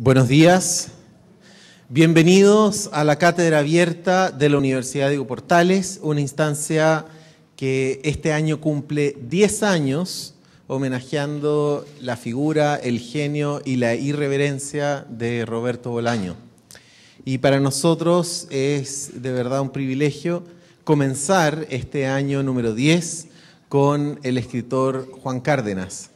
Buenos días. Bienvenidos a la Cátedra Abierta de la Universidad de Diego Portales, una instancia que este año cumple 10 años homenajeando la figura, el genio y la irreverencia de Roberto Bolaño. Y para nosotros es de verdad un privilegio comenzar este año número 10 con el escritor Juan Cárdenas.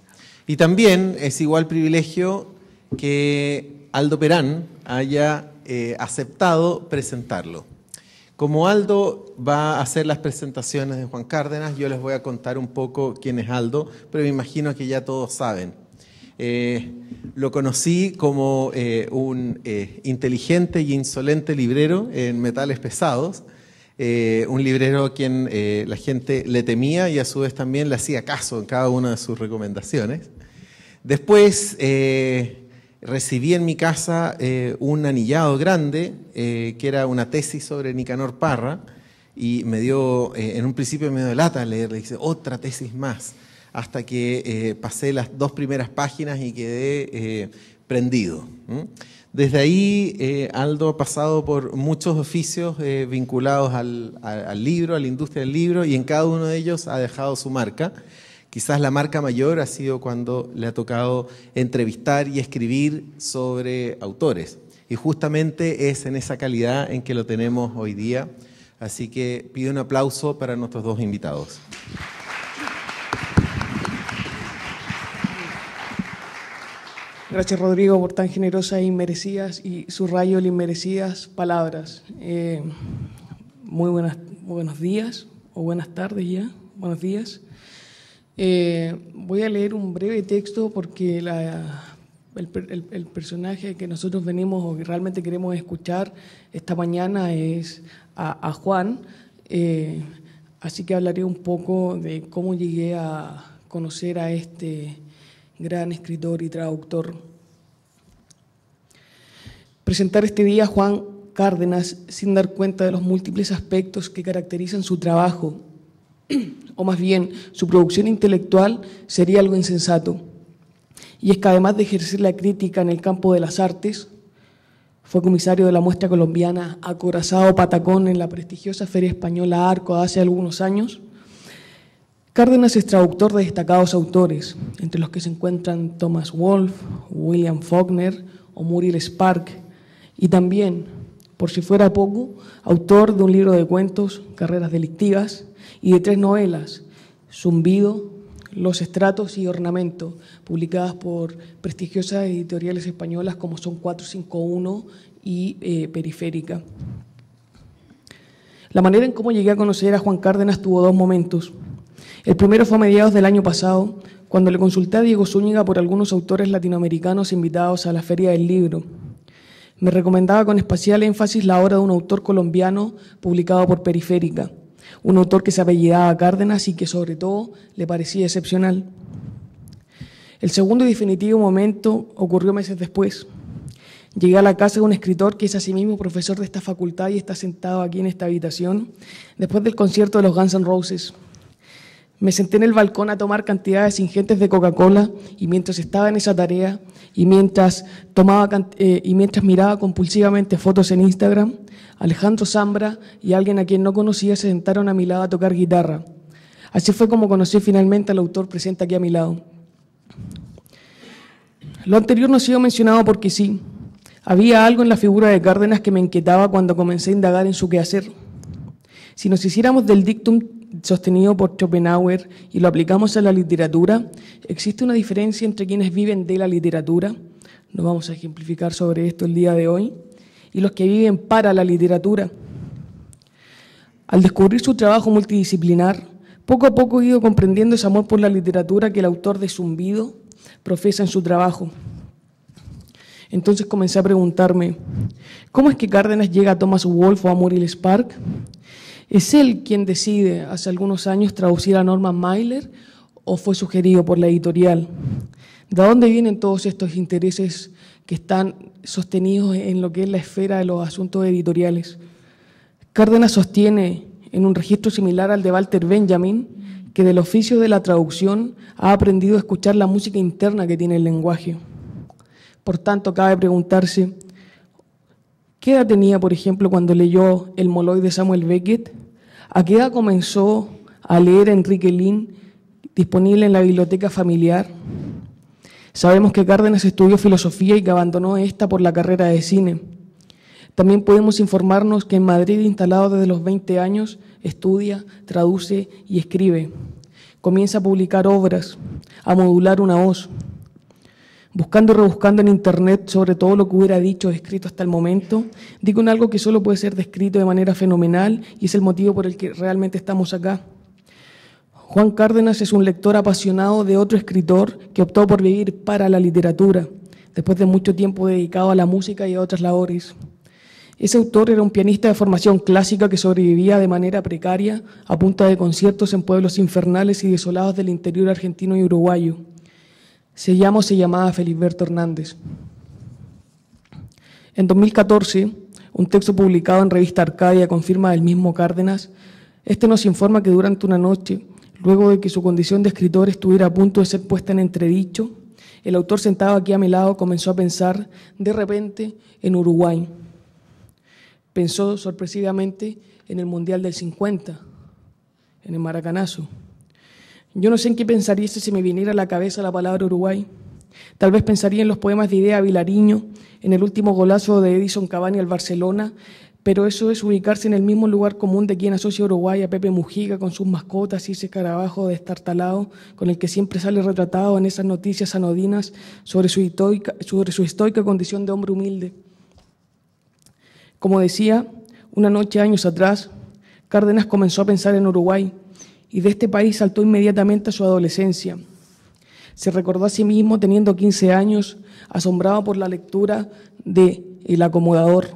Y también es igual privilegio que Aldo Perán haya eh, aceptado presentarlo. Como Aldo va a hacer las presentaciones de Juan Cárdenas, yo les voy a contar un poco quién es Aldo, pero me imagino que ya todos saben. Eh, lo conocí como eh, un inteligente y insolente librero en metales pesados, un librero a quien la gente le temía y a su vez también le hacía caso en cada una de sus recomendaciones. Después recibí en mi casa eh, un anillado grande, eh, que era una tesis sobre Nicanor Parra, y me dio, eh, en un principio me dio lata leer, le dice, otra tesis más, hasta que pasé las dos primeras páginas y quedé prendido. Desde ahí, Aldo ha pasado por muchos oficios vinculados al libro, a la industria del libro, y en cada uno de ellos ha dejado su marca. Quizás la marca mayor ha sido cuando le ha tocado entrevistar y escribir sobre autores. Y justamente es en esa calidad en que lo tenemos hoy día. Así que pido un aplauso para nuestros dos invitados. Gracias Rodrigo por tan generosas y e merecidas, y subrayo de inmerecidas palabras. Eh, muy buenas, buenos días o buenas tardes ya, buenos días. Eh, voy a leer un breve texto porque el, personaje que nosotros venimos o que realmente queremos escuchar esta mañana es a, Juan, eh, así que hablaré un poco de cómo llegué a conocer a este gran escritor y traductor. Presentar este día a Juan Cárdenas sin dar cuenta de los múltiples aspectos que caracterizan su trabajo o más bien su producción intelectual, sería algo insensato. Y es que además de ejercer la crítica en el campo de las artes, fue comisario de la muestra colombiana Acorazado Patacón en la prestigiosa Feria Española Arco hace algunos años. Cárdenas es traductor de destacados autores, entre los que se encuentran Thomas Wolfe, William Faulkner o Muriel Spark, y también por si fuera poco, autor de un libro de cuentos, Carreras Delictivas, y de tres novelas, Zumbido, Los Estratos y Ornamento, publicadas por prestigiosas editoriales españolas como son 451 y eh, Periférica. La manera en cómo llegué a conocer a Juan Cárdenas tuvo dos momentos. El primero fue a mediados del año pasado, cuando le consulté a Diego Zúñiga por algunos autores latinoamericanos invitados a la Feria del Libro. Me recomendaba con especial énfasis la obra de un autor colombiano publicado por Periférica, un autor que se apellidaba Cárdenas y que sobre todo le parecía excepcional. El segundo y definitivo momento ocurrió meses después. Llegué a la casa de un escritor que es asimismo profesor de esta facultad y está sentado aquí en esta habitación, después del concierto de los Guns N' Roses. Me senté en el balcón a tomar cantidades ingentes de Coca-Cola y mientras estaba en esa tarea y mientras, tomaba, eh, y mientras miraba compulsivamente fotos en Instagram, Alejandro Zambra y alguien a quien no conocía se sentaron a mi lado a tocar guitarra. Así fue como conocí finalmente al autor presente aquí a mi lado. Lo anterior no ha sido mencionado porque sí. Había algo en la figura de Cárdenas que me inquietaba cuando comencé a indagar en su quehacer. Si nos hiciéramos del dictum sostenido por Schopenhauer y lo aplicamos a la literatura, existe una diferencia entre quienes viven de la literatura, nos vamos a ejemplificar sobre esto el día de hoy, y los que viven para la literatura. Al descubrir su trabajo multidisciplinar, poco a poco he ido comprendiendo ese amor por la literatura que el autor de Zumbido profesa en su trabajo. Entonces comencé a preguntarme, ¿cómo es que Cárdenas llega a Thomas Wolfe o a Muriel Spark? Es él quien decide hace algunos años traducir a norma Mailer o fue sugerido por la editorial. ¿De dónde vienen todos estos intereses que están sostenidos en lo que es la esfera de los asuntos editoriales? Cárdenas sostiene en un registro similar al de Walter Benjamin que del oficio de la traducción ha aprendido a escuchar la música interna que tiene el lenguaje. Por tanto, cabe preguntarse, ¿qué edad tenía, por ejemplo, cuando leyó El Moloy de Samuel Beckett? edad comenzó a leer Enrique Lin, disponible en la biblioteca familiar. Sabemos que Cárdenas estudió filosofía y que abandonó esta por la carrera de cine. También podemos informarnos que en Madrid, instalado desde los 20 años, estudia, traduce y escribe. Comienza a publicar obras, a modular una voz buscando y rebuscando en Internet sobre todo lo que hubiera dicho o escrito hasta el momento, digo en algo que solo puede ser descrito de manera fenomenal y es el motivo por el que realmente estamos acá. Juan Cárdenas es un lector apasionado de otro escritor que optó por vivir para la literatura, después de mucho tiempo dedicado a la música y a otras labores. Ese autor era un pianista de formación clásica que sobrevivía de manera precaria a punta de conciertos en pueblos infernales y desolados del interior argentino y uruguayo se llama se llamaba Feliberto Hernández. En 2014, un texto publicado en revista Arcadia confirma del mismo Cárdenas, este nos informa que durante una noche, luego de que su condición de escritor estuviera a punto de ser puesta en entredicho, el autor sentado aquí a mi lado comenzó a pensar de repente en Uruguay. Pensó sorpresivamente en el Mundial del 50, en el Maracanazo. Yo no sé en qué pensaría si me viniera a la cabeza la palabra Uruguay. Tal vez pensaría en los poemas de Idea Vilariño, en el último golazo de Edison Cavani al Barcelona, pero eso es ubicarse en el mismo lugar común de quien asocia Uruguay a Pepe Mujica con sus mascotas y ese carabajo destartalado con el que siempre sale retratado en esas noticias anodinas sobre su, sobre su estoica condición de hombre humilde. Como decía, una noche años atrás, Cárdenas comenzó a pensar en Uruguay y de este país saltó inmediatamente a su adolescencia. Se recordó a sí mismo teniendo 15 años, asombrado por la lectura de El acomodador,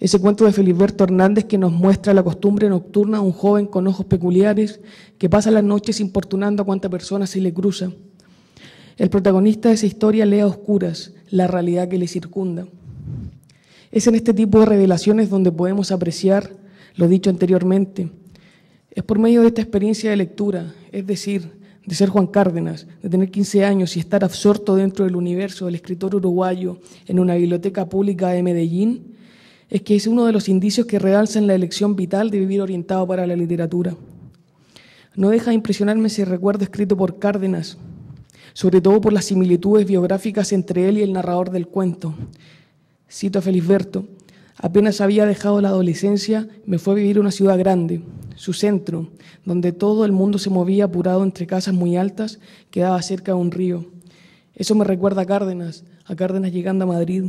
ese cuento de feliberto Hernández que nos muestra la costumbre nocturna de un joven con ojos peculiares que pasa las noches importunando a cuanta persona se le cruza. El protagonista de esa historia lee a oscuras la realidad que le circunda. Es en este tipo de revelaciones donde podemos apreciar lo dicho anteriormente, es por medio de esta experiencia de lectura, es decir, de ser Juan Cárdenas, de tener 15 años y estar absorto dentro del universo del escritor uruguayo en una biblioteca pública de Medellín, es que es uno de los indicios que realzan la elección vital de vivir orientado para la literatura. No deja de impresionarme ese recuerdo escrito por Cárdenas, sobre todo por las similitudes biográficas entre él y el narrador del cuento. Cito a Felisberto, Apenas había dejado la adolescencia, me fue a vivir a una ciudad grande, su centro, donde todo el mundo se movía apurado entre casas muy altas, que quedaba cerca de un río. Eso me recuerda a Cárdenas, a Cárdenas llegando a Madrid.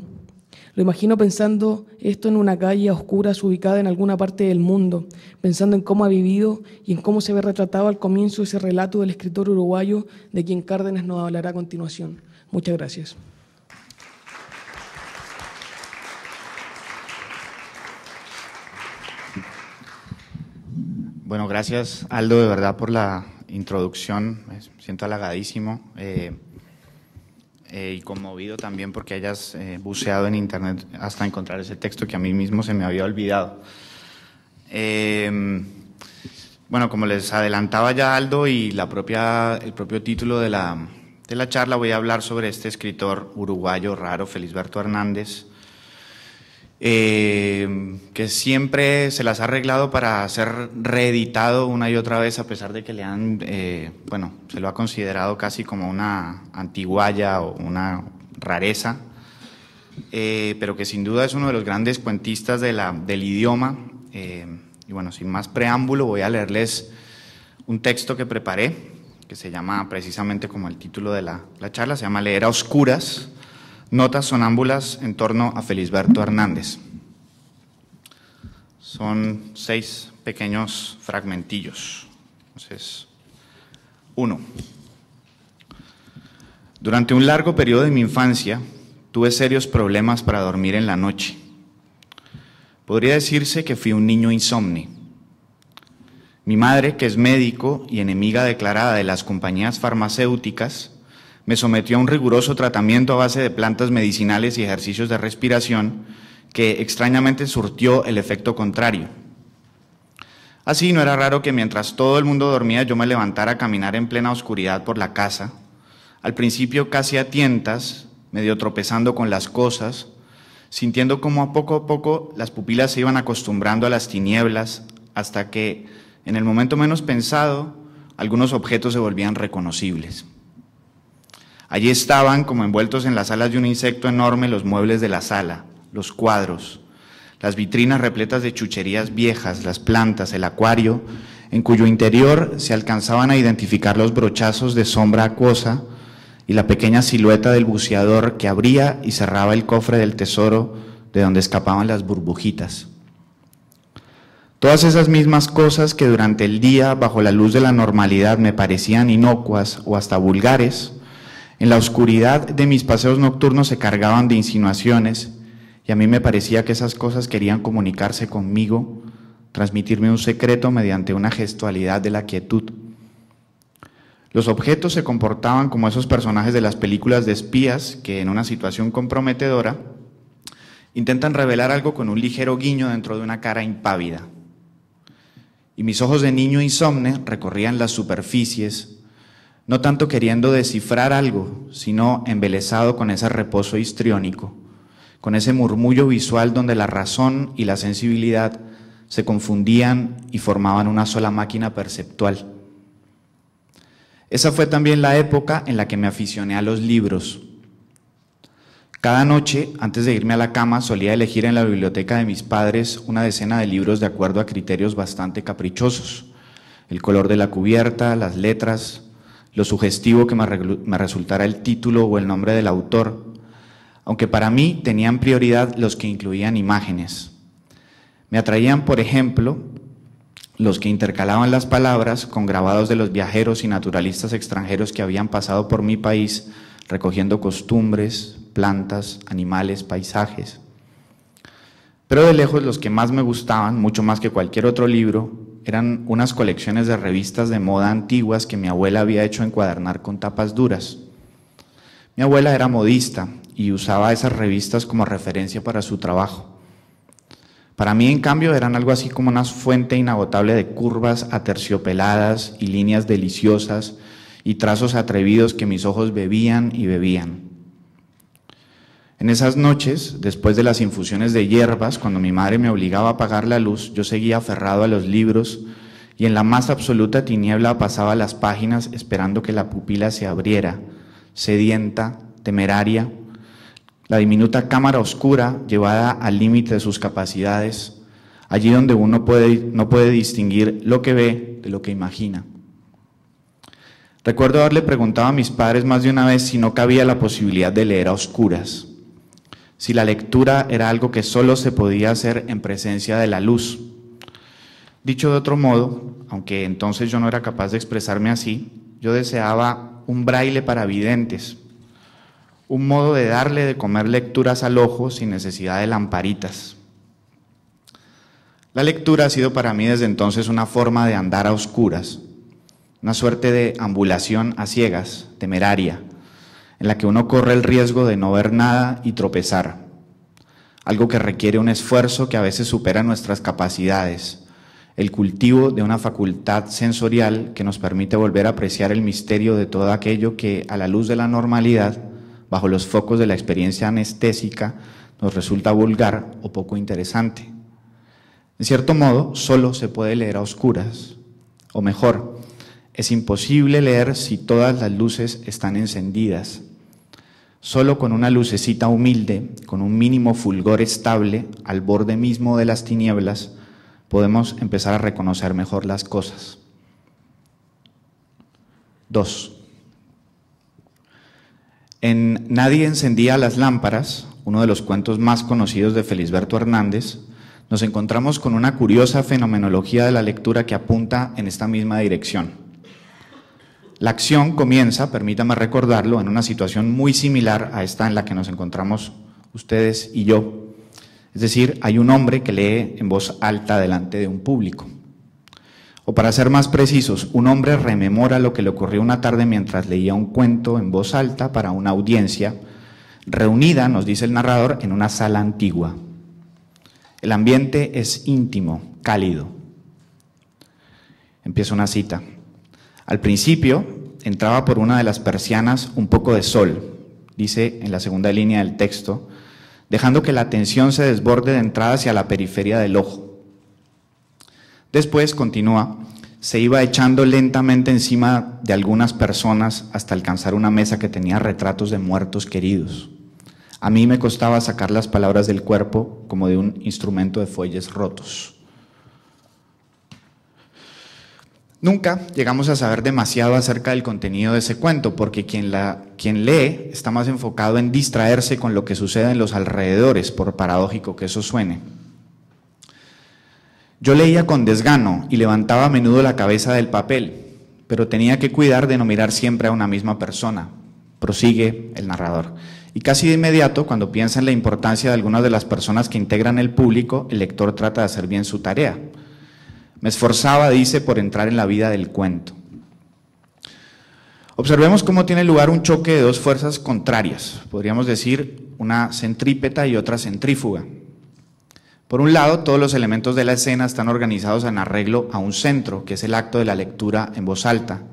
Lo imagino pensando esto en una calle oscura oscuras ubicada en alguna parte del mundo, pensando en cómo ha vivido y en cómo se ve retratado al comienzo ese relato del escritor uruguayo de quien Cárdenas nos hablará a continuación. Muchas gracias. Bueno, gracias Aldo de verdad por la introducción, me siento halagadísimo eh, eh, y conmovido también porque hayas eh, buceado en internet hasta encontrar ese texto que a mí mismo se me había olvidado. Em, bueno, como les adelantaba ya Aldo y el propio título de la, de la charla, voy a hablar sobre este escritor uruguayo raro, Felisberto Hernández, Em, que siempre se las ha arreglado para ser reeditado una y otra vez, a pesar de que le han, eh, bueno, se lo ha considerado casi como una antiguaya o una rareza, eh, pero que sin duda es uno de los grandes cuentistas del idioma. Em, y bueno, sin más preámbulo, voy a leerles un texto que preparé, que se llama precisamente como el título de la, la charla, se llama Leer a Oscuras notas sonámbulas en torno a Felisberto Hernández. Son seis pequeños fragmentillos. uno. Durante un largo periodo de mi infancia tuve serios problemas para dormir en la noche. Podría decirse que fui un niño insomne. Mi madre, que es médico y enemiga declarada de las compañías farmacéuticas, me sometió a un riguroso tratamiento a base de plantas medicinales y ejercicios de respiración que extrañamente surtió el efecto contrario. Así no era raro que mientras todo el mundo dormía yo me levantara a caminar en plena oscuridad por la casa, al principio casi a tientas, medio tropezando con las cosas, sintiendo cómo a poco a poco las pupilas se iban acostumbrando a las tinieblas, hasta que, en el momento menos pensado, algunos objetos se volvían reconocibles. Allí estaban, como envueltos en las alas de un insecto enorme, los muebles de la sala, los cuadros, las vitrinas repletas de chucherías viejas, las plantas, el acuario, en cuyo interior se alcanzaban a identificar los brochazos de sombra acuosa y la pequeña silueta del buceador que abría y cerraba el cofre del tesoro de donde escapaban las burbujitas. Todas esas mismas cosas que durante el día, bajo la luz de la normalidad, me parecían inocuas o hasta vulgares, en la oscuridad de mis paseos nocturnos se cargaban de insinuaciones y a mí me parecía que esas cosas querían comunicarse conmigo, transmitirme un secreto mediante una gestualidad de la quietud. Los objetos se comportaban como esos personajes de las películas de espías que en una situación comprometedora intentan revelar algo con un ligero guiño dentro de una cara impávida. Y mis ojos de niño insomne recorrían las superficies, no tanto queriendo descifrar algo, sino embelesado con ese reposo histriónico, con ese murmullo visual donde la razón y la sensibilidad se confundían y formaban una sola máquina perceptual. Esa fue también la época en la que me aficioné a los libros. Cada noche, antes de irme a la cama, solía elegir en la biblioteca de mis padres una decena de libros de acuerdo a criterios bastante caprichosos. El color de la cubierta, las letras, lo sugestivo que me resultara el título o el nombre del autor, aunque para mí tenían prioridad los que incluían imágenes. Me atraían, por ejemplo, los que intercalaban las palabras con grabados de los viajeros y naturalistas extranjeros que habían pasado por mi país recogiendo costumbres, plantas, animales, paisajes. Pero de lejos los que más me gustaban, mucho más que cualquier otro libro, eran unas colecciones de revistas de moda antiguas que mi abuela había hecho encuadernar con tapas duras. Mi abuela era modista y usaba esas revistas como referencia para su trabajo. Para mí, en cambio, eran algo así como una fuente inagotable de curvas aterciopeladas y líneas deliciosas y trazos atrevidos que mis ojos bebían y bebían. En esas noches, después de las infusiones de hierbas, cuando mi madre me obligaba a apagar la luz, yo seguía aferrado a los libros y en la más absoluta tiniebla pasaba las páginas esperando que la pupila se abriera, sedienta, temeraria, la diminuta cámara oscura llevada al límite de sus capacidades, allí donde uno no puede distinguir lo que ve de lo que imagina. Recuerdo haberle preguntado a mis padres más de una vez si no cabía la posibilidad de leer a oscuras si la lectura era algo que solo se podía hacer en presencia de la luz. Dicho de otro modo, aunque entonces yo no era capaz de expresarme así, yo deseaba un braille para videntes, un modo de darle de comer lecturas al ojo sin necesidad de lamparitas. La lectura ha sido para mí desde entonces una forma de andar a oscuras, una suerte de ambulación a ciegas, temeraria, en la que uno corre el riesgo de no ver nada y tropezar. Algo que requiere un esfuerzo que a veces supera nuestras capacidades. El cultivo de una facultad sensorial que nos permite volver a apreciar el misterio de todo aquello que, a la luz de la normalidad, bajo los focos de la experiencia anestésica, nos resulta vulgar o poco interesante. En cierto modo, solo se puede leer a oscuras, o mejor, es imposible leer si todas las luces están encendidas. Solo con una lucecita humilde, con un mínimo fulgor estable al borde mismo de las tinieblas, podemos empezar a reconocer mejor las cosas. 2. En Nadie encendía las lámparas, uno de los cuentos más conocidos de Felisberto Hernández, nos encontramos con una curiosa fenomenología de la lectura que apunta en esta misma dirección. La acción comienza, permítame recordarlo, en una situación muy similar a esta en la que nos encontramos ustedes y yo. Es decir, hay un hombre que lee en voz alta delante de un público. O para ser más precisos, un hombre rememora lo que le ocurrió una tarde mientras leía un cuento en voz alta para una audiencia reunida, nos dice el narrador, en una sala antigua. El ambiente es íntimo, cálido. Empieza una cita. Al principio, entraba por una de las persianas un poco de sol, dice en la segunda línea del texto, dejando que la atención se desborde de entrada hacia la periferia del ojo. Después, continúa, se iba echando lentamente encima de algunas personas hasta alcanzar una mesa que tenía retratos de muertos queridos. A mí me costaba sacar las palabras del cuerpo como de un instrumento de fuelles rotos. Nunca llegamos a saber demasiado acerca del contenido de ese cuento, porque quien, lee está más enfocado en distraerse con lo que sucede en los alrededores, por paradójico que eso suene. Yo leía con desgano y levantaba a menudo la cabeza del papel, pero tenía que cuidar de no mirar siempre a una misma persona, prosigue el narrador. Y casi de inmediato, cuando piensa en la importancia de algunas de las personas que integran el público, el lector trata de hacer bien su tarea me esforzaba, dice, por entrar en la vida del cuento. Observemos cómo tiene lugar un choque de dos fuerzas contrarias, podríamos decir una centrípeta y otra centrífuga. Por un lado, todos los elementos de la escena están organizados en arreglo a un centro, que es el acto de la lectura en voz alta.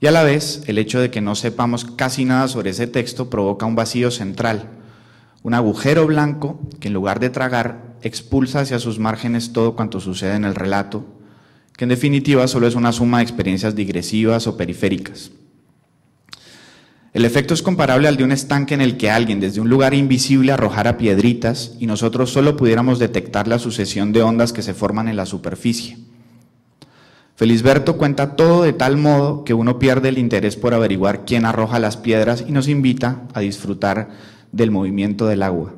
Y a la vez, el hecho de que no sepamos casi nada sobre ese texto provoca un vacío central, un agujero blanco que en lugar de tragar expulsa hacia sus márgenes todo cuanto sucede en el relato, que en definitiva solo es una suma de experiencias digresivas o periféricas. El efecto es comparable al de un estanque en el que alguien desde un lugar invisible arrojara piedritas y nosotros solo pudiéramos detectar la sucesión de ondas que se forman en la superficie. Felisberto cuenta todo de tal modo que uno pierde el interés por averiguar quién arroja las piedras y nos invita a disfrutar del movimiento del agua.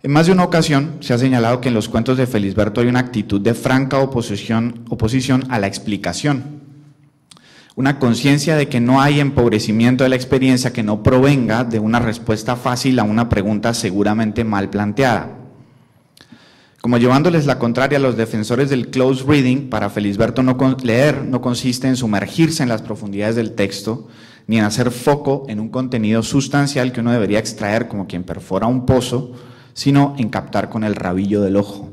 En más de una ocasión se ha señalado que en los cuentos de Felisberto hay una actitud de franca oposición, a la explicación, una conciencia de que no hay empobrecimiento de la experiencia que no provenga de una respuesta fácil a una pregunta seguramente mal planteada. Como llevándoles la contraria a los defensores del close reading, para Felisberto no leer no consiste en sumergirse en las profundidades del texto, ni en hacer foco en un contenido sustancial que uno debería extraer como quien perfora un pozo, sino en captar con el rabillo del ojo.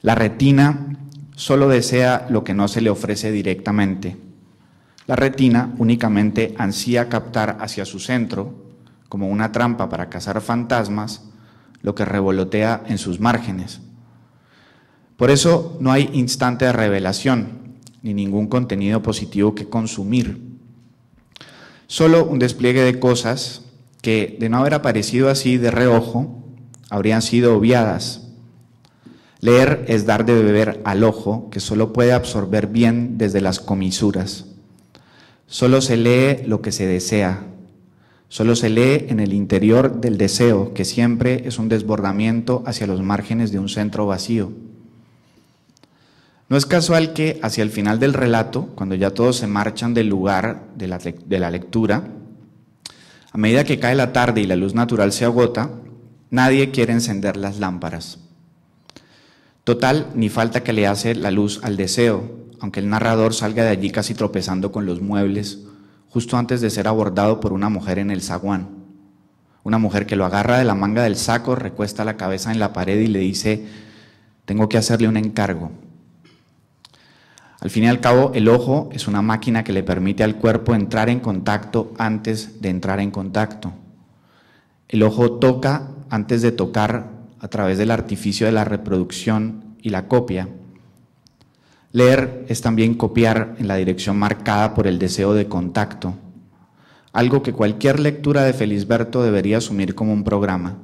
La retina solo desea lo que no se le ofrece directamente. La retina únicamente ansía captar hacia su centro, como una trampa para cazar fantasmas, lo que revolotea en sus márgenes. Por eso no hay instante de revelación, ni ningún contenido positivo que consumir. Solo un despliegue de cosas que, de no haber aparecido así de reojo, habrían sido obviadas. Leer es dar de beber al ojo, que solo puede absorber bien desde las comisuras. Solo se lee lo que se desea. Solo se lee en el interior del deseo, que siempre es un desbordamiento hacia los márgenes de un centro vacío. No es casual que hacia el final del relato, cuando ya todos se marchan del lugar de la, de la lectura, a medida que cae la tarde y la luz natural se agota, Nadie quiere encender las lámparas. Total, ni falta que le hace la luz al deseo, aunque el narrador salga de allí casi tropezando con los muebles, justo antes de ser abordado por una mujer en el zaguán. Una mujer que lo agarra de la manga del saco, recuesta la cabeza en la pared y le dice, tengo que hacerle un encargo. Al fin y al cabo, el ojo es una máquina que le permite al cuerpo entrar en contacto antes de entrar en contacto. El ojo toca antes de tocar a través del artificio de la reproducción y la copia. Leer es también copiar en la dirección marcada por el deseo de contacto, algo que cualquier lectura de Felisberto debería asumir como un programa.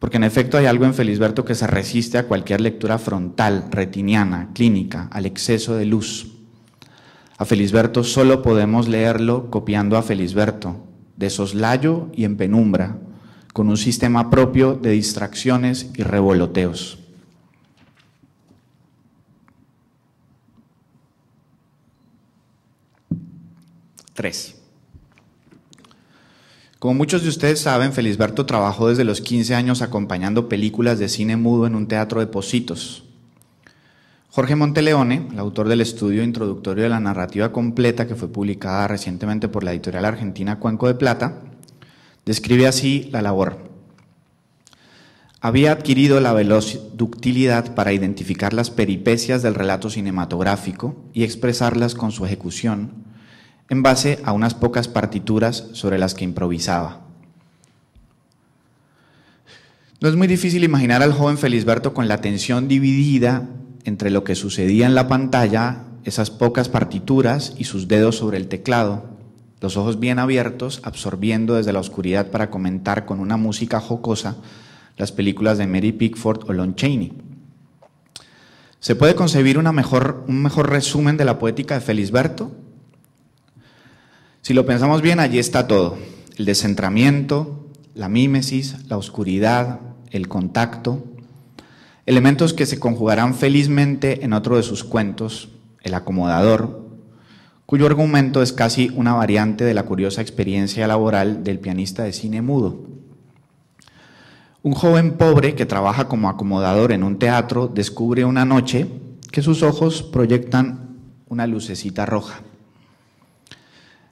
Porque en efecto hay algo en Felisberto que se resiste a cualquier lectura frontal, retiniana, clínica, al exceso de luz. A Felisberto solo podemos leerlo copiando a Felisberto, de soslayo y en penumbra, con un sistema propio de distracciones y revoloteos. Tres. Como muchos de ustedes saben, Felisberto trabajó desde los 15 años acompañando películas de cine mudo en un teatro de Positos. Jorge Monteleone, el autor del estudio introductorio de la narrativa completa que fue publicada recientemente por la editorial argentina Cuenco de Plata, Describe así la labor. Había adquirido la ductilidad para identificar las peripecias del relato cinematográfico y expresarlas con su ejecución en base a unas pocas partituras sobre las que improvisaba. No es muy difícil imaginar al joven Felisberto con la atención dividida entre lo que sucedía en la pantalla, esas pocas partituras y sus dedos sobre el teclado, los ojos bien abiertos, absorbiendo desde la oscuridad para comentar con una música jocosa las películas de Mary Pickford o Lon Chaney. ¿Se puede concebir mejor, un mejor resumen de la poética de Berto? Si lo pensamos bien, allí está todo. El descentramiento, la mímesis, la oscuridad, el contacto, elementos que se conjugarán felizmente en otro de sus cuentos, El acomodador, cuyo argumento es casi una variante de la curiosa experiencia laboral del pianista de cine mudo. Un joven pobre que trabaja como acomodador en un teatro descubre una noche que sus ojos proyectan una lucecita roja.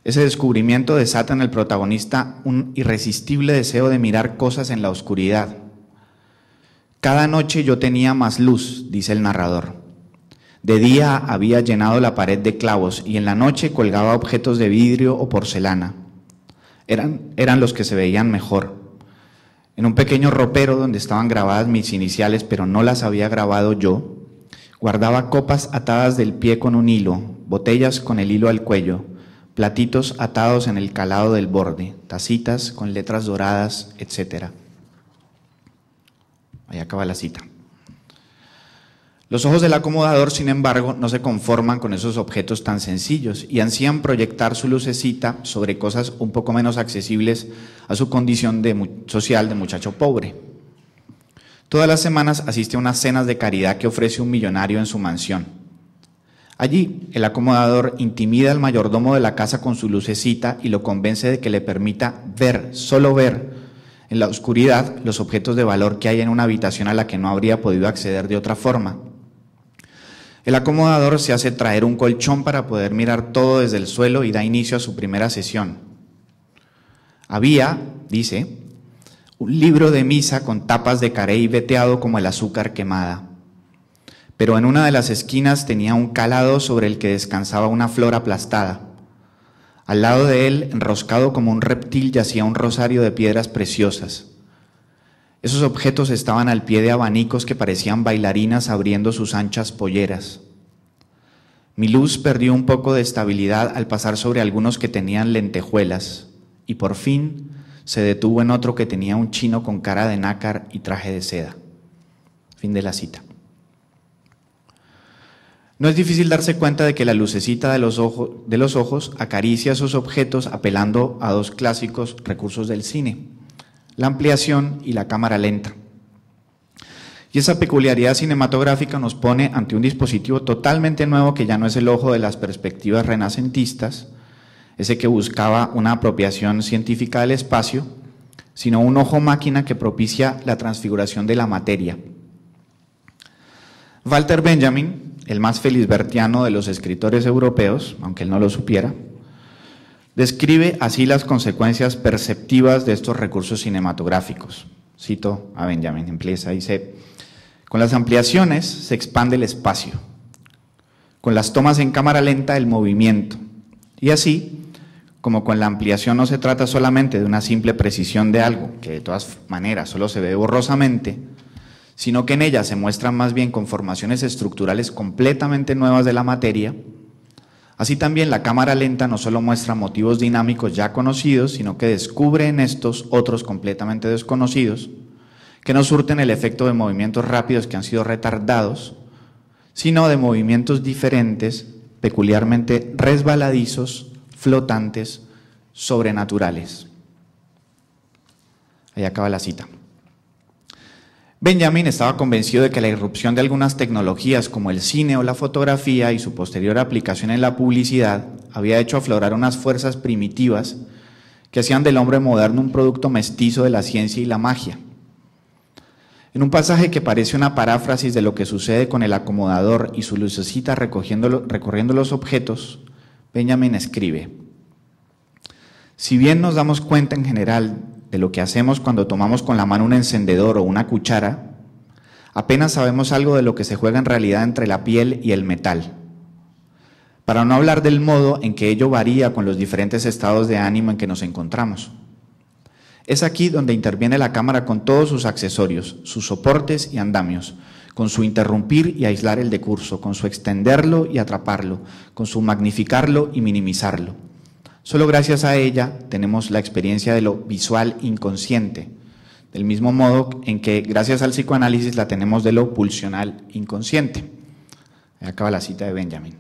Ese descubrimiento desata en el protagonista un irresistible deseo de mirar cosas en la oscuridad. Cada noche yo tenía más luz, dice el narrador. De día había llenado la pared de clavos y en la noche colgaba objetos de vidrio o porcelana. Eran, eran los que se veían mejor. En un pequeño ropero donde estaban grabadas mis iniciales, pero no las había grabado yo, guardaba copas atadas del pie con un hilo, botellas con el hilo al cuello, platitos atados en el calado del borde, tacitas con letras doradas, etc. Ahí acaba la cita. Los ojos del acomodador, sin embargo, no se conforman con esos objetos tan sencillos y ansían proyectar su lucecita sobre cosas un poco menos accesibles a su condición social de muchacho pobre. Todas las semanas asiste a unas cenas de caridad que ofrece un millonario en su mansión. Allí, el acomodador intimida al mayordomo de la casa con su lucecita y lo convence de que le permita ver, solo ver, en la oscuridad los objetos de valor que hay en una habitación a la que no habría podido acceder de otra forma. El acomodador se hace traer un colchón para poder mirar todo desde el suelo y da inicio a su primera sesión. Había, dice, un libro de misa con tapas de carey veteado como el azúcar quemada. Pero en una de las esquinas tenía un calado sobre el que descansaba una flor aplastada. Al lado de él, enroscado como un reptil, yacía un rosario de piedras preciosas. Esos objetos estaban al pie de abanicos que parecían bailarinas abriendo sus anchas polleras. Mi luz perdió un poco de estabilidad al pasar sobre algunos que tenían lentejuelas y por fin se detuvo en otro que tenía un chino con cara de nácar y traje de seda. Fin de la cita. No es difícil darse cuenta de que la lucecita de los, de los ojos acaricia esos objetos apelando a dos clásicos recursos del cine la ampliación y la cámara lenta. Y esa peculiaridad cinematográfica nos pone ante un dispositivo totalmente nuevo que ya no es el ojo de las perspectivas renacentistas, ese que buscaba una apropiación científica del espacio, sino un ojo máquina que propicia la transfiguración de la materia. Walter Benjamin, el más feliz vertiano de los escritores europeos, aunque él no lo supiera, Describe así las consecuencias perceptivas de estos recursos cinematográficos. Cito a Benjamin Empieza, dice, con las ampliaciones se expande el espacio, con las tomas en cámara lenta el movimiento, y así, como con la ampliación no se trata solamente de una simple precisión de algo, que de todas maneras solo se ve borrosamente, sino que en ella se muestran más bien conformaciones estructurales completamente nuevas de la materia, Así también la cámara lenta no solo muestra motivos dinámicos ya conocidos, sino que descubre en estos otros completamente desconocidos, que no surten el efecto de movimientos rápidos que han sido retardados, sino de movimientos diferentes, peculiarmente resbaladizos, flotantes, sobrenaturales. Ahí acaba la cita. Benjamin estaba convencido de que la irrupción de algunas tecnologías como el cine o la fotografía y su posterior aplicación en la publicidad había hecho aflorar unas fuerzas primitivas que hacían del hombre moderno un producto mestizo de la ciencia y la magia. En un pasaje que parece una paráfrasis de lo que sucede con el acomodador y su lucecita recorriendo los objetos, Benjamin escribe, si bien nos damos cuenta en general de lo que hacemos cuando tomamos con la mano un encendedor o una cuchara, apenas sabemos algo de lo que se juega en realidad entre la piel y el metal. Para no hablar del modo en que ello varía con los diferentes estados de ánimo en que nos encontramos. Es aquí donde interviene la cámara con todos sus accesorios, sus soportes y andamios, con su interrumpir y aislar el decurso, con su extenderlo y atraparlo, con su magnificarlo y minimizarlo Solo gracias a ella tenemos la experiencia de lo visual inconsciente, del mismo modo en que gracias al psicoanálisis la tenemos de lo pulsional inconsciente. acaba la cita de Benjamin.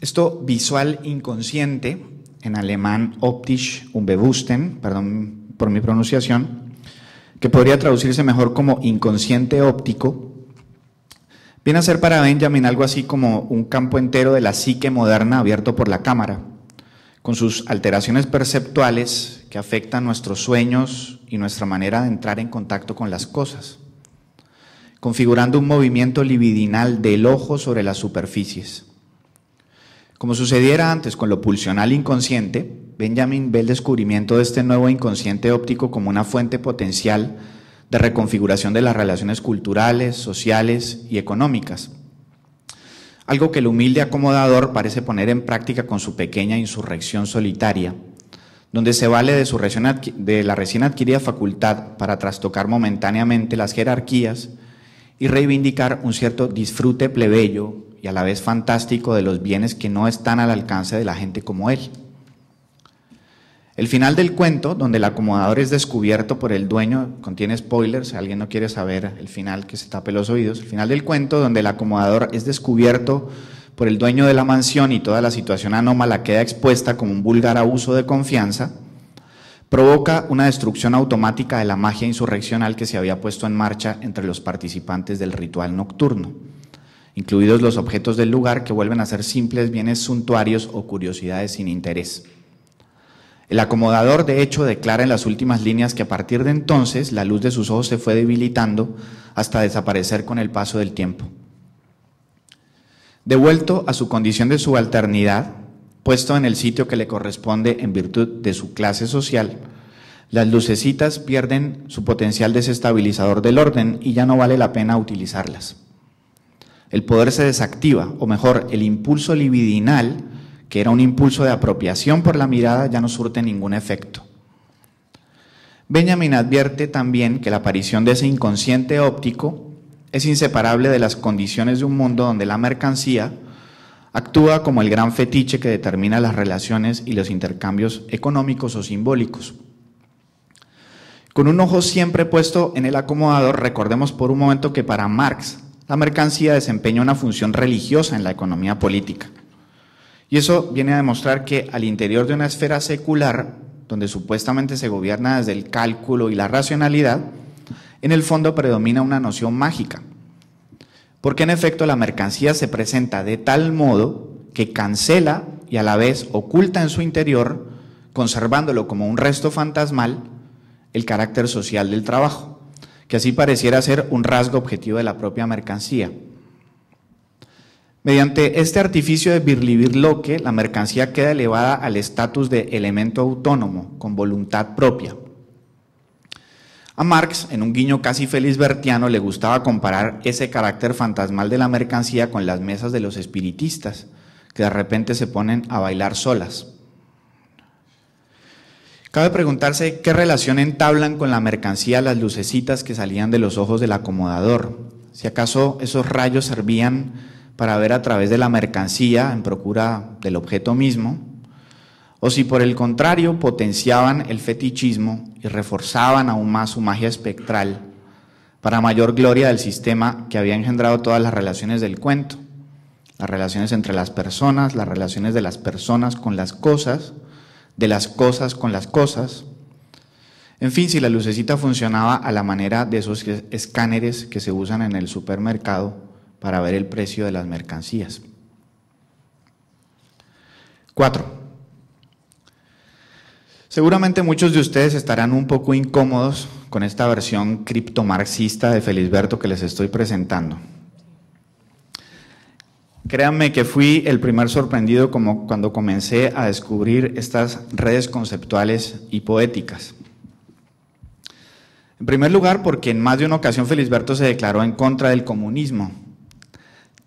Esto visual inconsciente, en alemán optisch unbewussten, perdón por mi pronunciación, que podría traducirse mejor como inconsciente óptico, Viene a ser para Benjamin algo así como un campo entero de la psique moderna abierto por la cámara, con sus alteraciones perceptuales que afectan nuestros sueños y nuestra manera de entrar en contacto con las cosas, configurando un movimiento libidinal del ojo sobre las superficies. Como sucediera antes con lo pulsional inconsciente, Benjamin ve el descubrimiento de este nuevo inconsciente óptico como una fuente potencial de reconfiguración de las relaciones culturales, sociales y económicas. Algo que el humilde acomodador parece poner en práctica con su pequeña insurrección solitaria, donde se vale de, su de la recién adquirida facultad para trastocar momentáneamente las jerarquías y reivindicar un cierto disfrute plebeyo y a la vez fantástico de los bienes que no están al alcance de la gente como él. El final del cuento, donde el acomodador es descubierto por el dueño, contiene spoilers, si alguien no quiere saber el final, que se tape los oídos. El final del cuento, donde el acomodador es descubierto por el dueño de la mansión y toda la situación anómala queda expuesta como un vulgar abuso de confianza, provoca una destrucción automática de la magia insurreccional que se había puesto en marcha entre los participantes del ritual nocturno, incluidos los objetos del lugar que vuelven a ser simples bienes suntuarios o curiosidades sin interés. El acomodador, de hecho, declara en las últimas líneas que a partir de entonces la luz de sus ojos se fue debilitando hasta desaparecer con el paso del tiempo. Devuelto a su condición de subalternidad, puesto en el sitio que le corresponde en virtud de su clase social, las lucecitas pierden su potencial desestabilizador del orden y ya no vale la pena utilizarlas. El poder se desactiva, o mejor, el impulso libidinal que era un impulso de apropiación por la mirada, ya no surte ningún efecto. Benjamin advierte también que la aparición de ese inconsciente óptico es inseparable de las condiciones de un mundo donde la mercancía actúa como el gran fetiche que determina las relaciones y los intercambios económicos o simbólicos. Con un ojo siempre puesto en el acomodador, recordemos por un momento que para Marx la mercancía desempeña una función religiosa en la economía política y eso viene a demostrar que al interior de una esfera secular, donde supuestamente se gobierna desde el cálculo y la racionalidad, en el fondo predomina una noción mágica. Porque en efecto la mercancía se presenta de tal modo que cancela y a la vez oculta en su interior, conservándolo como un resto fantasmal, el carácter social del trabajo, que así pareciera ser un rasgo objetivo de la propia mercancía. Mediante este artificio de birlibirloque, la mercancía queda elevada al estatus de elemento autónomo, con voluntad propia. A Marx, en un guiño casi feliz bertiano, le gustaba comparar ese carácter fantasmal de la mercancía con las mesas de los espiritistas, que de repente se ponen a bailar solas. Cabe preguntarse qué relación entablan con la mercancía las lucecitas que salían de los ojos del acomodador, si acaso esos rayos servían para ver a través de la mercancía en procura del objeto mismo, o si por el contrario potenciaban el fetichismo y reforzaban aún más su magia espectral para mayor gloria del sistema que había engendrado todas las relaciones del cuento, las relaciones entre las personas, las relaciones de las personas con las cosas, de las cosas con las cosas. En fin, si la lucecita funcionaba a la manera de esos escáneres que se usan en el supermercado, para ver el precio de las mercancías. Cuatro. Seguramente muchos de ustedes estarán un poco incómodos con esta versión criptomarxista de Felisberto que les estoy presentando. Créanme que fui el primer sorprendido como cuando comencé a descubrir estas redes conceptuales y poéticas. En primer lugar, porque en más de una ocasión Felisberto se declaró en contra del comunismo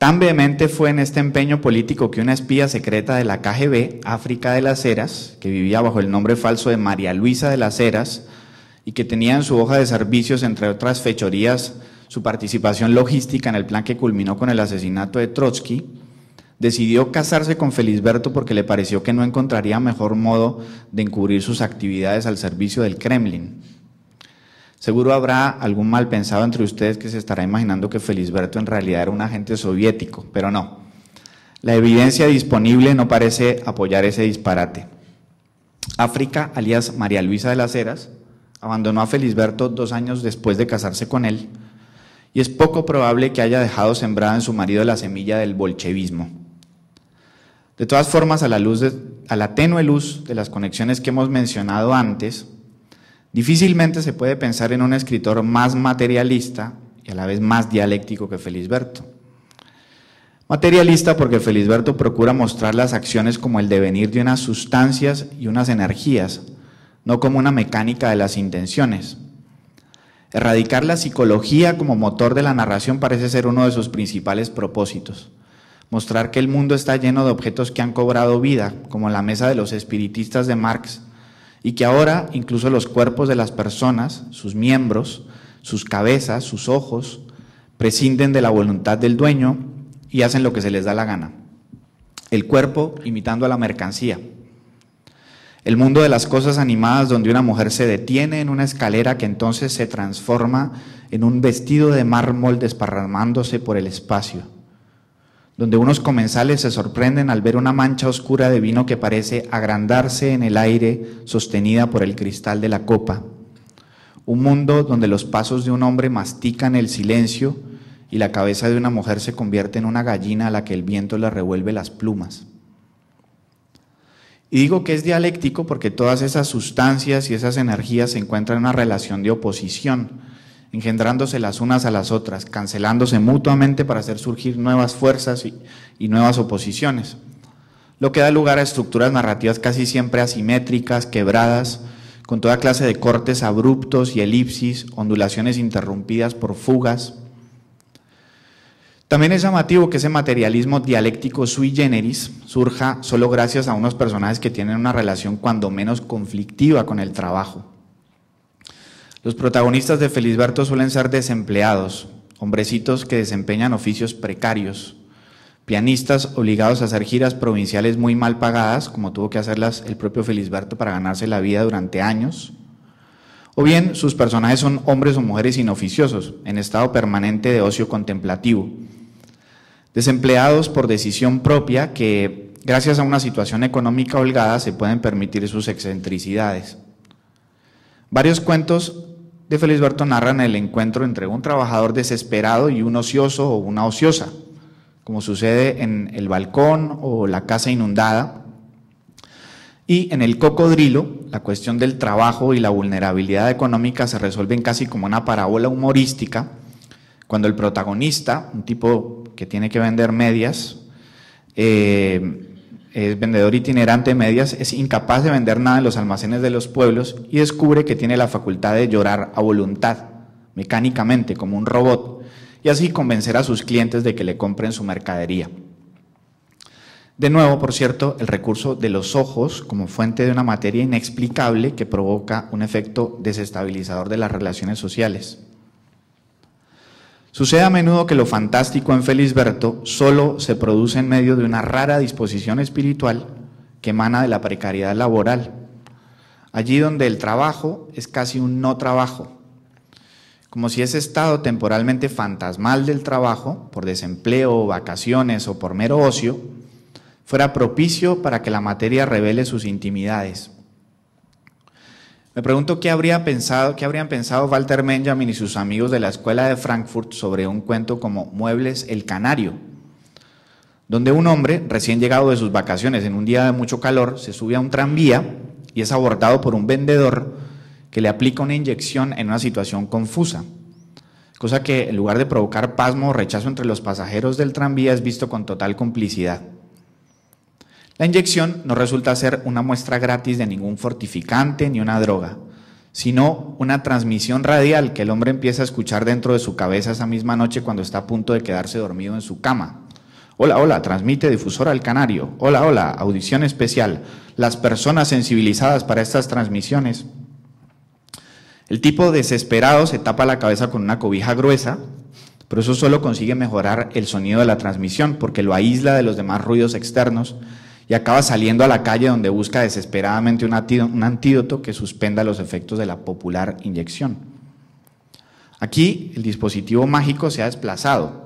Tan vehemente fue en este empeño político que una espía secreta de la KGB, África de las Heras, que vivía bajo el nombre falso de María Luisa de las Heras, y que tenía en su hoja de servicios, entre otras fechorías, su participación logística en el plan que culminó con el asesinato de Trotsky, decidió casarse con Felisberto porque le pareció que no encontraría mejor modo de encubrir sus actividades al servicio del Kremlin. Seguro habrá algún mal pensado entre ustedes que se estará imaginando que Felisberto en realidad era un agente soviético, pero no. La evidencia disponible no parece apoyar ese disparate. África, alias María Luisa de las Heras, abandonó a Felisberto dos años después de casarse con él, y es poco probable que haya dejado sembrada en su marido la semilla del bolchevismo. De todas formas, a la, luz a la tenue luz de las conexiones que hemos mencionado antes, Difícilmente se puede pensar en un escritor más materialista y a la vez más dialéctico que Felisberto. Materialista porque Felisberto procura mostrar las acciones como el devenir de unas sustancias y unas energías, no como una mecánica de las intenciones. Erradicar la psicología como motor de la narración parece ser uno de sus principales propósitos. Mostrar que el mundo está lleno de objetos que han cobrado vida, como la mesa de los espiritistas de Marx, y que ahora incluso los cuerpos de las personas, sus miembros, sus cabezas, sus ojos, prescinden de la voluntad del dueño y hacen lo que se les da la gana. El cuerpo imitando a la mercancía. El mundo de las cosas animadas donde una mujer se detiene en una escalera que entonces se transforma en un vestido de mármol desparramándose por el espacio donde unos comensales se sorprenden al ver una mancha oscura de vino que parece agrandarse en el aire sostenida por el cristal de la copa. Un mundo donde los pasos de un hombre mastican el silencio y la cabeza de una mujer se convierte en una gallina a la que el viento le revuelve las plumas. Y digo que es dialéctico porque todas esas sustancias y esas energías se encuentran en una relación de oposición engendrándose las unas a las otras, cancelándose mutuamente para hacer surgir nuevas fuerzas y, nuevas oposiciones, lo que da lugar a estructuras narrativas casi siempre asimétricas, quebradas, con toda clase de cortes abruptos y elipsis, ondulaciones interrumpidas por fugas. También es llamativo que ese materialismo dialéctico sui generis surja solo gracias a unos personajes que tienen una relación cuando menos conflictiva con el trabajo. Los protagonistas de Felisberto suelen ser desempleados, hombrecitos que desempeñan oficios precarios, pianistas obligados a hacer giras provinciales muy mal pagadas, como tuvo que hacerlas el propio Felisberto para ganarse la vida durante años, o bien sus personajes son hombres o mujeres inoficiosos, en estado permanente de ocio contemplativo, desempleados por decisión propia que, gracias a una situación económica holgada, se pueden permitir sus excentricidades. Varios cuentos de narra narran el encuentro entre un trabajador desesperado y un ocioso o una ociosa, como sucede en el balcón o la casa inundada. Y en el cocodrilo, la cuestión del trabajo y la vulnerabilidad económica se resuelven casi como una parábola humorística, cuando el protagonista, un tipo que tiene que vender medias, eh, es vendedor itinerante de medias, es incapaz de vender nada en los almacenes de los pueblos y descubre que tiene la facultad de llorar a voluntad, mecánicamente, como un robot, y así convencer a sus clientes de que le compren su mercadería. De nuevo, por cierto, el recurso de los ojos como fuente de una materia inexplicable que provoca un efecto desestabilizador de las relaciones sociales. Sucede a menudo que lo fantástico en Berto solo se produce en medio de una rara disposición espiritual que emana de la precariedad laboral, allí donde el trabajo es casi un no trabajo, como si ese estado temporalmente fantasmal del trabajo, por desempleo, vacaciones o por mero ocio, fuera propicio para que la materia revele sus intimidades, me pregunto qué habría pensado, qué habrían pensado Walter Benjamin y sus amigos de la escuela de Frankfurt sobre un cuento como Muebles el Canario, donde un hombre recién llegado de sus vacaciones en un día de mucho calor se sube a un tranvía y es abordado por un vendedor que le aplica una inyección en una situación confusa, cosa que en lugar de provocar pasmo o rechazo entre los pasajeros del tranvía es visto con total complicidad. La inyección no resulta ser una muestra gratis de ningún fortificante ni una droga, sino una transmisión radial que el hombre empieza a escuchar dentro de su cabeza esa misma noche cuando está a punto de quedarse dormido en su cama. Hola, hola, transmite difusor al canario. Hola, hola, audición especial. Las personas sensibilizadas para estas transmisiones. El tipo desesperado se tapa la cabeza con una cobija gruesa, pero eso solo consigue mejorar el sonido de la transmisión porque lo aísla de los demás ruidos externos y acaba saliendo a la calle donde busca desesperadamente un antídoto, que suspenda los efectos de la popular inyección. Aquí el dispositivo mágico se ha desplazado.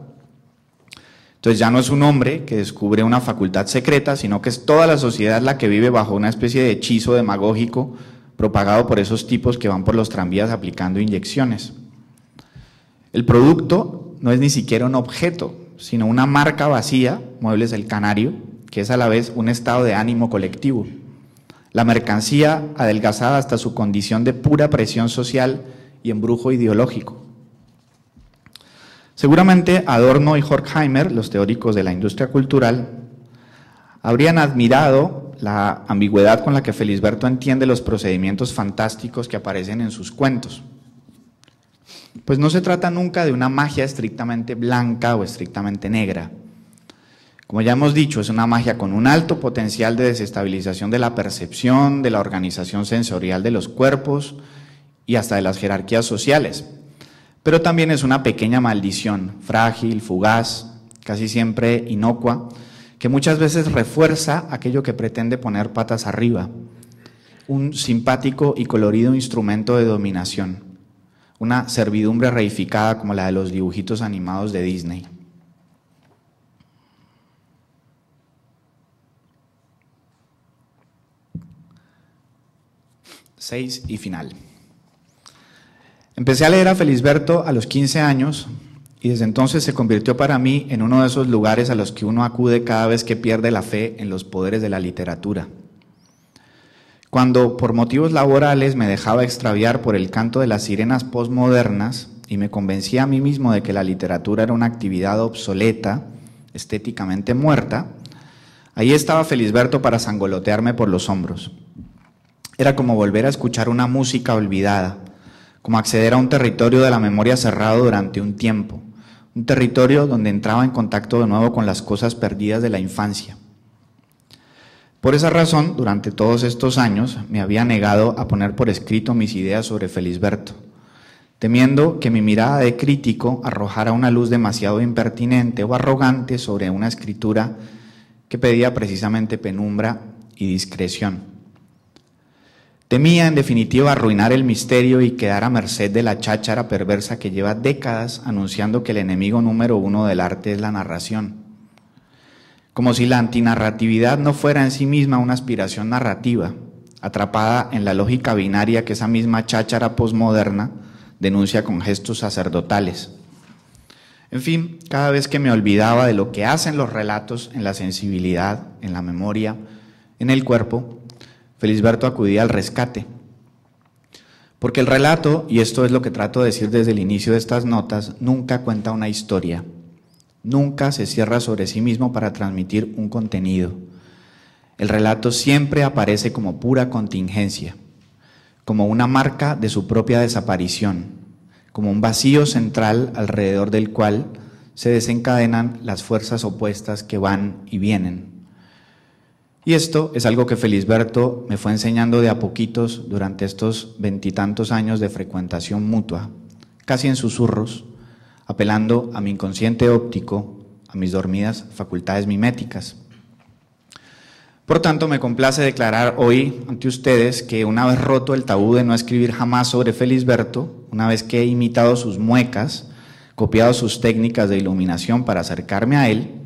Entonces ya no es un hombre que descubre una facultad secreta, sino que es toda la sociedad la que vive bajo una especie de hechizo demagógico propagado por esos tipos que van por los tranvías aplicando inyecciones. El producto no es ni siquiera un objeto, sino una marca vacía, muebles del canario, que es a la vez un estado de ánimo colectivo. La mercancía adelgazada hasta su condición de pura presión social y embrujo ideológico. Seguramente Adorno y Horkheimer, los teóricos de la industria cultural, habrían admirado la ambigüedad con la que Felisberto entiende los procedimientos fantásticos que aparecen en sus cuentos. Pues no se trata nunca de una magia estrictamente blanca o estrictamente negra, como ya hemos dicho, es una magia con un alto potencial de desestabilización de la percepción, de la organización sensorial de los cuerpos y hasta de las jerarquías sociales. Pero también es una pequeña maldición, frágil, fugaz, casi siempre inocua, que muchas veces refuerza aquello que pretende poner patas arriba. Un simpático y colorido instrumento de dominación. Una servidumbre reificada como la de los dibujitos animados de Disney. 6 y final. Empecé a leer a Felisberto a los 15 años y desde entonces se convirtió para mí en uno de esos lugares a los que uno acude cada vez que pierde la fe en los poderes de la literatura. Cuando por motivos laborales me dejaba extraviar por el canto de las sirenas postmodernas y me convencía a mí mismo de que la literatura era una actividad obsoleta, estéticamente muerta, ahí estaba Felisberto para zangolotearme por los hombros. Era como volver a escuchar una música olvidada, como acceder a un territorio de la memoria cerrado durante un tiempo, un territorio donde entraba en contacto de nuevo con las cosas perdidas de la infancia. Por esa razón, durante todos estos años me había negado a poner por escrito mis ideas sobre Felisberto, temiendo que mi mirada de crítico arrojara una luz demasiado impertinente o arrogante sobre una escritura que pedía precisamente penumbra y discreción. Temía, en definitiva, arruinar el misterio y quedar a merced de la cháchara perversa que lleva décadas anunciando que el enemigo número uno del arte es la narración. Como si la antinarratividad no fuera en sí misma una aspiración narrativa, atrapada en la lógica binaria que esa misma cháchara posmoderna denuncia con gestos sacerdotales. En fin, cada vez que me olvidaba de lo que hacen los relatos en la sensibilidad, en la memoria, en el cuerpo, Felisberto acudía al rescate. Porque el relato, y esto es lo que trato de decir desde el inicio de estas notas, nunca cuenta una historia, nunca se cierra sobre sí mismo para transmitir un contenido. El relato siempre aparece como pura contingencia, como una marca de su propia desaparición, como un vacío central alrededor del cual se desencadenan las fuerzas opuestas que van y vienen. Y esto es algo que Felisberto me fue enseñando de a poquitos durante estos veintitantos años de frecuentación mutua, casi en susurros, apelando a mi inconsciente óptico, a mis dormidas facultades miméticas. Por tanto, me complace declarar hoy ante ustedes que una vez roto el tabú de no escribir jamás sobre Felisberto, una vez que he imitado sus muecas, copiado sus técnicas de iluminación para acercarme a él,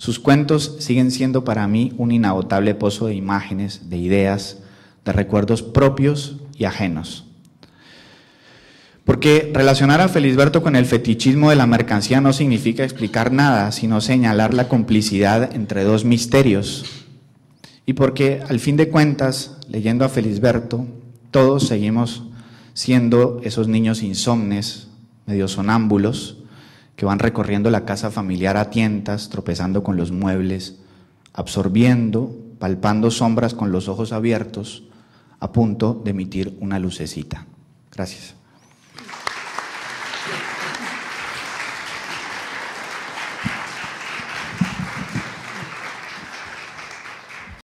sus cuentos siguen siendo para mí un inagotable pozo de imágenes, de ideas, de recuerdos propios y ajenos. Porque relacionar a Felisberto con el fetichismo de la mercancía no significa explicar nada, sino señalar la complicidad entre dos misterios. Y porque al fin de cuentas, leyendo a Felisberto, todos seguimos siendo esos niños insomnes, medio sonámbulos, que van recorriendo la casa familiar a tientas, tropezando con los muebles, absorbiendo, palpando sombras con los ojos abiertos, a punto de emitir una lucecita. Gracias.